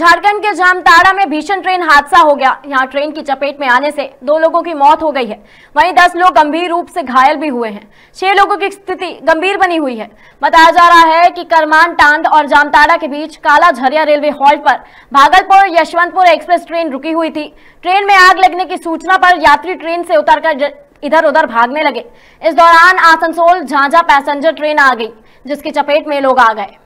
झारखंड के जामताड़ा में भीषण ट्रेन हादसा हो गया यहाँ ट्रेन की चपेट में आने से दो लोगों की मौत हो गई है वहीं दस लोग गंभीर रूप से घायल भी हुए हैं छह लोगों की स्थिति गंभीर बनी हुई है बताया जा रहा है कि करमान टांड और जामताड़ा के बीच काला झरिया रेलवे हॉल्ट पर भागलपुर यशवंतपुर एक्सप्रेस ट्रेन रुकी हुई थी ट्रेन में आग लगने की सूचना पर यात्री ट्रेन से उतर इधर उधर भागने लगे इस दौरान आसनसोल झांझा पैसेंजर ट्रेन आ गई जिसकी चपेट में लोग आ गए